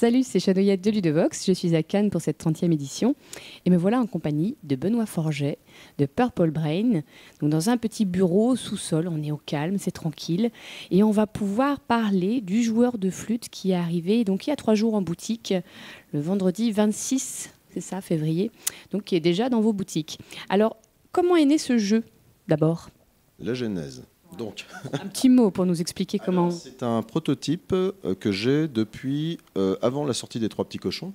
Salut, c'est Chanoyette de Ludovox. Je suis à Cannes pour cette 30e édition. Et me voilà en compagnie de Benoît Forget, de Purple Brain. Donc dans un petit bureau sous-sol, on est au calme, c'est tranquille. Et on va pouvoir parler du joueur de flûte qui est arrivé donc il y a trois jours en boutique, le vendredi 26, c'est ça, février, donc qui est déjà dans vos boutiques. Alors, comment est né ce jeu d'abord La genèse. Donc. un petit mot pour nous expliquer comment. C'est un prototype euh, que j'ai depuis euh, avant la sortie des Trois Petits Cochons.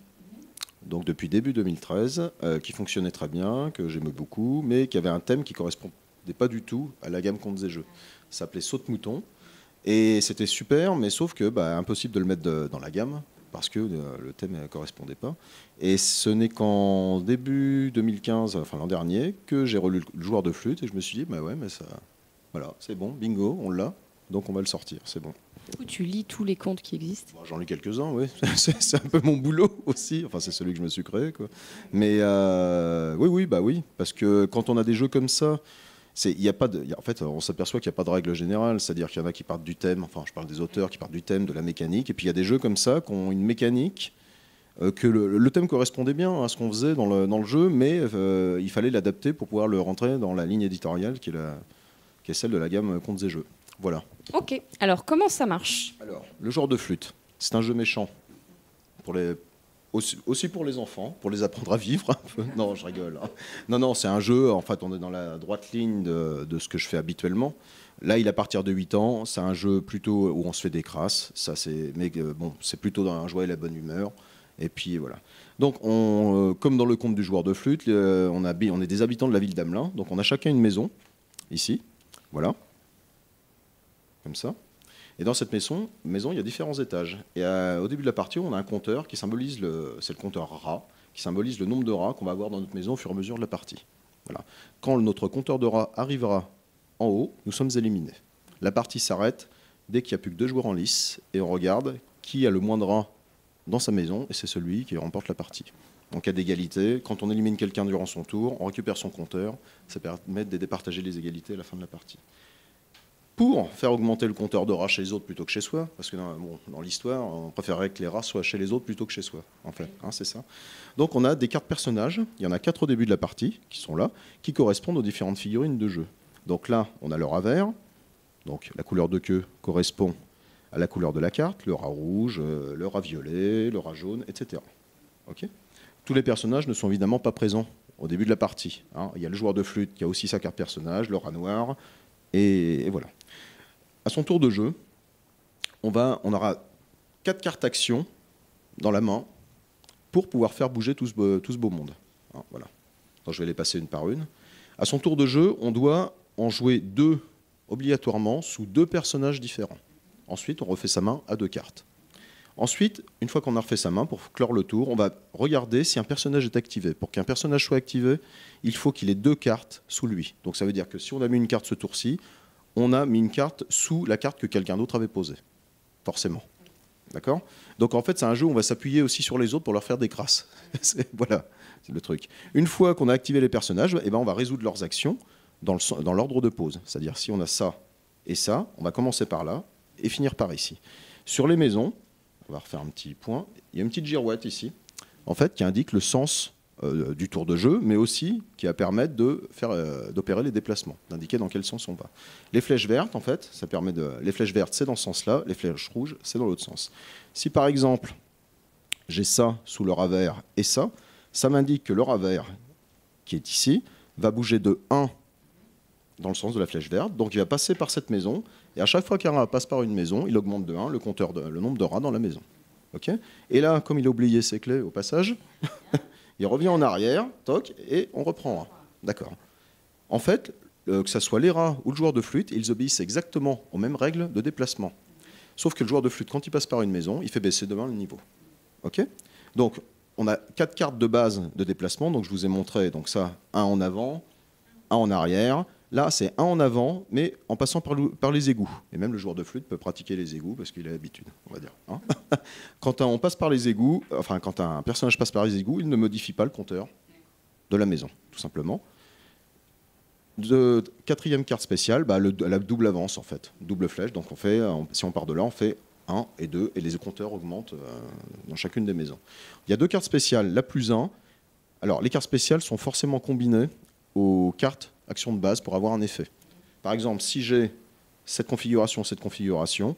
Donc depuis début 2013, euh, qui fonctionnait très bien, que j'aimais beaucoup, mais qui avait un thème qui correspondait pas du tout à la gamme Contes et jeux. Ça s'appelait Saute Mouton. Et c'était super, mais sauf que bah, impossible de le mettre dans la gamme parce que le thème ne correspondait pas. Et ce n'est qu'en début 2015, enfin l'an dernier, que j'ai relu le joueur de flûte et je me suis dit, bah ouais, mais ça, voilà, c'est bon, bingo, on l'a, donc on va le sortir, c'est bon. tu lis tous les contes qui existent J'en lis quelques-uns, oui. c'est un peu mon boulot aussi. Enfin, c'est celui que je me suis créé. Quoi. Mais euh, oui, oui, bah oui. Parce que quand on a des jeux comme ça, y a pas de, en fait, on s'aperçoit qu'il n'y a pas de règle générale. C'est-à-dire qu'il y en a qui partent du thème, enfin, je parle des auteurs qui partent du thème, de la mécanique. Et puis il y a des jeux comme ça qui ont une mécanique euh, que le, thème correspondait bien à ce qu'on faisait dans le, dans le, jeu, mais euh, il fallait l'adapter pour pouvoir le rentrer dans la ligne éditoriale qui est la qui est celle de la gamme Contes et Jeux. Voilà. Ok, alors comment ça marche Alors, le joueur de flûte, c'est un jeu méchant. Pour les, aussi, pour les enfants, pour les apprendre à vivre. Non, je rigole. Hein. Non, non, c'est un jeu, en fait, on est dans la droite ligne de, ce que je fais habituellement. Là, il à partir de 8 ans, c'est un jeu plutôt où on se fait des crasses, ça, c'est, mais euh, bon, c'est plutôt dans la joie et la bonne humeur. Et puis voilà. Donc, on, euh, comme dans le conte du joueur de flûte, on, a, on est des habitants de la ville d'Amelin, donc on a chacun une maison, ici, voilà. Comme ça. Et dans cette maison, maison, il y a différents étages. Et euh, au début de la partie, on a un compteur qui symbolise le, c'est le compteur rat, qui symbolise le nombre de rats qu'on va avoir dans notre maison au fur et à mesure de la partie. Voilà. Quand notre compteur de rats arrivera en haut, nous sommes éliminés. La partie s'arrête dès qu'il n'y a plus que deux joueurs en lice et on regarde qui a le moins de rats dans sa maison et c'est celui qui remporte la partie en cas d'égalité. Quand on élimine quelqu'un durant son tour, on récupère son compteur. Ça permet de départager les égalités à la fin de la partie. Pour faire augmenter le compteur de rats chez les autres plutôt que chez soi, parce que dans, l'histoire, on préférerait que les rats soient chez les autres plutôt que chez soi, en fait, hein, c'est ça. Donc on a des cartes personnages, il y en a quatre au début de la partie, qui sont là, qui correspondent aux différentes figurines de jeu. Donc là, on a le rat vert, donc la couleur de queue correspond à la couleur de la carte, le rat rouge, euh, le rat violet, le rat jaune, etc. OK tous les personnages ne sont évidemment pas présents au début de la partie. Hein. Il y a le joueur de flûte qui a aussi sa carte personnage, le rat noir, et, voilà. À son tour de jeu, on, va, on aura quatre cartes action dans la main pour pouvoir faire bouger tout ce, beau monde. Hein, voilà. je vais les passer une par une. À son tour de jeu, on doit en jouer deux obligatoirement sous deux personnages différents. Ensuite, on refait sa main à deux cartes. Ensuite, une fois qu'on a refait sa main, pour clore le tour, on va regarder si un personnage est activé. Pour qu'un personnage soit activé, il faut qu'il ait deux cartes sous lui. Donc ça veut dire que si on a mis une carte ce tour-ci, on a mis une carte sous la carte que quelqu'un d'autre avait posée. Forcément. D'accord Donc en fait, c'est un jeu où on va s'appuyer aussi sur les autres pour leur faire des crasses. voilà, c'est le truc. Une fois qu'on a activé les personnages, eh ben, on va résoudre leurs actions dans l'ordre de pose. C'est-à-dire si on a ça et ça, on va commencer par là et finir par ici. Sur les maisons, on va refaire un petit point. Il y a une petite girouette ici, en fait, qui indique le sens euh, du tour de jeu, mais aussi qui va permettre de faire, euh, d'opérer les déplacements, d'indiquer dans quel sens on va. Les flèches vertes, en fait, ça permet de. Les flèches vertes, c'est dans ce sens-là. Les flèches rouges, c'est dans l'autre sens. Si par exemple j'ai ça sous le ravers et ça, ça m'indique que le ravers qui est ici va bouger de 1 dans le sens de la flèche verte. Donc il va passer par cette maison et à chaque fois qu'un rat passe par une maison, il augmente de 1 le, compteur de, le nombre de rats dans la maison. et là, comme il a oublié ses clés au passage, il revient en arrière, toc, et on reprend D'accord. En fait, que ce soit les rats ou le joueur de flûte, ils obéissent exactement aux mêmes règles de déplacement. Sauf que le joueur de flûte, quand il passe par une maison, il fait baisser de 1 le niveau. donc, on a quatre cartes de base de déplacement. Donc, je vous ai montré donc ça, un en avant, un en arrière, Là, c'est un en avant, mais en passant par, les égouts. Et même le joueur de flûte peut pratiquer les égouts parce qu'il a l'habitude, on va dire. Hein. quand on passe par les égouts, enfin quand un personnage passe par les égouts, il ne modifie pas le compteur de la maison, tout simplement. De quatrième carte spéciale, bah, la double avance en fait, double flèche. Donc on fait, si on part de là, on fait un et deux, et les compteurs augmentent euh, dans chacune des maisons. Il y a deux cartes spéciales, la plus un. Alors les cartes spéciales sont forcément combinées aux cartes action de base pour avoir un effet. Par exemple, si j'ai cette configuration, cette configuration,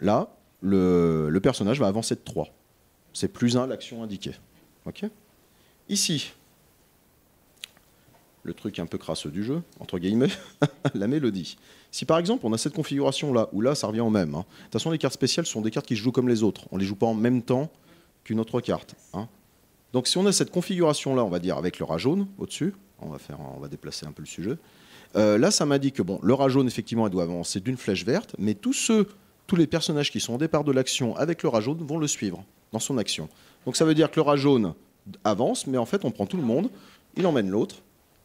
là, le, personnage va avancer de 3. C'est plus 1 l'action indiquée. Ici, le truc un peu crasseux du jeu, entre guillemets, la mélodie. Si par exemple on a cette configuration là, où là ça revient au même, hein, de toute façon les cartes spéciales sont des cartes qui se jouent comme les autres, on ne les joue pas en même temps qu'une autre carte. Hein. Donc si on a cette configuration là, on va dire avec le rat jaune au-dessus, on va, faire, on va déplacer un peu le sujet. Euh, là, ça m'a dit que bon, l'aura jaune, effectivement, elle doit avancer d'une flèche verte, mais tous ceux, tous les personnages qui sont au départ de l'action avec l'aura jaune vont le suivre dans son action. Donc ça veut dire que l'aura jaune avance, mais en fait, on prend tout le monde, il emmène l'autre,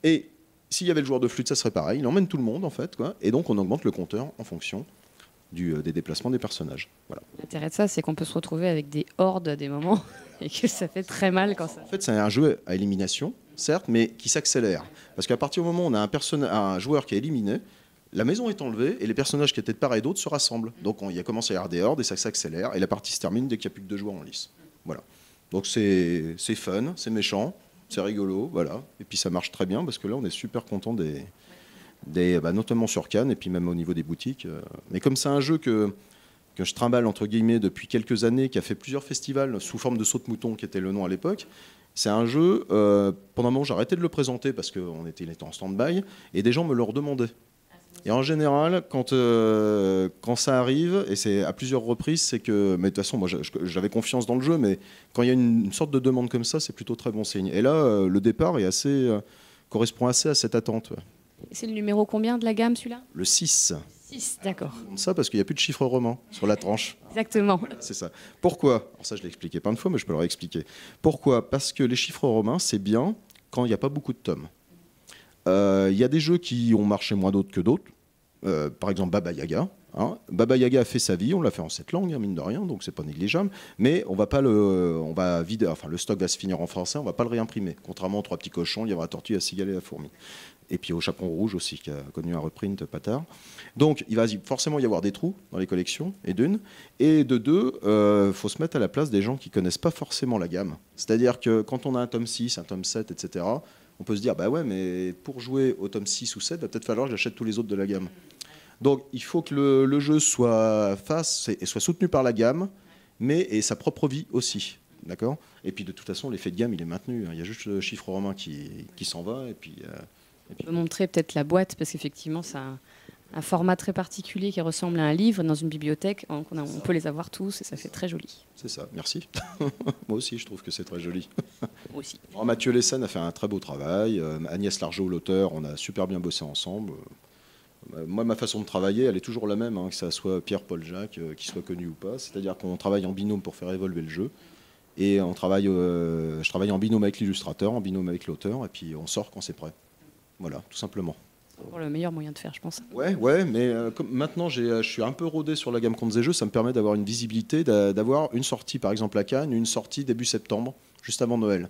et s'il y avait le joueur de flûte, ça serait pareil, il emmène tout le monde, en fait, et donc on augmente le compteur en fonction du, euh, des déplacements des personnages. Voilà. L'intérêt de ça, c'est qu'on peut se retrouver avec des hordes à des moments et que ça fait très mal quand ça. En fait, c'est un jeu à élimination certes, mais qui s'accélère. Parce qu'à partir du moment où on a un, joueur qui est éliminé, la maison est enlevée et les personnages qui étaient de part et d'autre se rassemblent. Donc il y a commencé à y avoir des hordes et ça s'accélère et la partie se termine dès qu'il n'y a plus que deux joueurs en lice. Voilà. Donc c'est fun, c'est méchant, c'est rigolo, voilà. Et puis ça marche très bien parce que là on est super content des, des bah, notamment sur Cannes et puis même au niveau des boutiques. Euh. Mais comme c'est un jeu que que je trimballe entre guillemets depuis quelques années, qui a fait plusieurs festivals sous forme de saut de mouton, qui était le nom à l'époque, c'est un jeu, euh, pendant un moment j'arrêtais de le présenter parce qu'on était, en stand-by, et des gens me le redemandaient. Et en général, quand, euh, quand ça arrive, et c'est à plusieurs reprises, c'est que. Mais de toute façon, moi j'avais confiance dans le jeu, mais quand il y a une, sorte de demande comme ça, c'est plutôt très bon signe. Et là, euh, le départ assez, correspond assez à cette attente. C'est le numéro combien de la gamme celui-là Le 6. Ça, parce qu'il n'y a plus de chiffres romains sur la tranche. Exactement. C'est ça. Pourquoi Alors ça, je l'ai expliqué plein de fois, mais je peux le réexpliquer. Pourquoi Parce que les chiffres romains, c'est bien quand il n'y a pas beaucoup de tomes. Euh, il y a des jeux qui ont marché moins d'autres que d'autres. Euh, par exemple, Baba Yaga. Hein. Baba Yaga a fait sa vie, on l'a fait en cette langues, hein, mine de rien, donc c'est pas négligeable. Mais on va pas le, on va vider, enfin le stock va se finir en français, on va pas le réimprimer. Contrairement aux trois petits cochons, il y aura la tortue, la cigale et la fourmi et puis au Chaperon Rouge aussi, qui a connu un reprint pas tard. Donc il va forcément y avoir des trous dans les collections, et d'une. Et de deux, il euh, faut se mettre à la place des gens qui connaissent pas forcément la gamme. C'est-à-dire que quand on a un tome 6, un tome 7, etc., on peut se dire, bah ouais, mais pour jouer au tome 6 ou 7, il va peut-être falloir que j'achète tous les autres de la gamme. Donc il faut que le, jeu soit, face et soit soutenu par la gamme, mais et sa propre vie aussi. D'accord Et puis de toute façon, l'effet de gamme, il est maintenu. Hein. Il y a juste le chiffre romain qui, qui s'en va, et puis... Euh, je vous montrer peut-être la boîte, parce qu'effectivement, c'est un, un, format très particulier qui ressemble à un livre dans une bibliothèque. On, on peut les avoir tous et ça fait très joli. C'est ça, merci. Moi aussi, je trouve que c'est très joli. Moi aussi. Mathieu Lessen a fait un très beau travail. Euh, Agnès Largeau, l'auteur, on a super bien bossé ensemble. Euh, moi, ma façon de travailler, elle est toujours la même, hein, que ça soit Pierre, Paul, Jacques, euh, qu'il soit connu ou pas. C'est-à-dire qu'on travaille en binôme pour faire évoluer le jeu. Et on travaille, euh, je travaille en binôme avec l'illustrateur, en binôme avec l'auteur, et puis on sort quand c'est prêt. Voilà, tout simplement. Pour le meilleur moyen de faire, je pense. Ouais, ouais, mais euh, comme maintenant euh, je suis un peu rodé sur la gamme comptes et jeux, ça me permet d'avoir une visibilité, d'avoir une sortie, par exemple à Cannes, une sortie début septembre, juste avant Noël.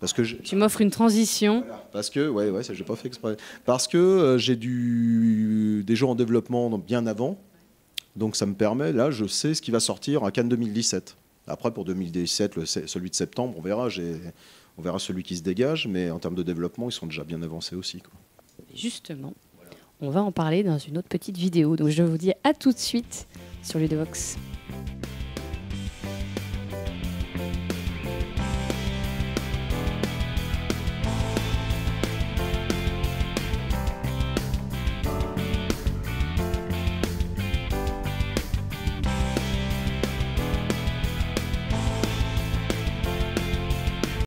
Parce que Tu m'offres une transition. parce que, ouais, ouais, ça j'ai pas fait exprès. Parce que euh, j'ai du... des jeux en développement bien avant, donc ça me permet, là, je sais ce qui va sortir à Cannes 2017. Après, pour 2017, celui de septembre, on verra. j'ai... On verra celui qui se dégage, mais en termes de développement, ils sont déjà bien avancés aussi. Justement, on va en parler dans une autre petite vidéo. Donc je vous dis à tout de suite sur Ludovox.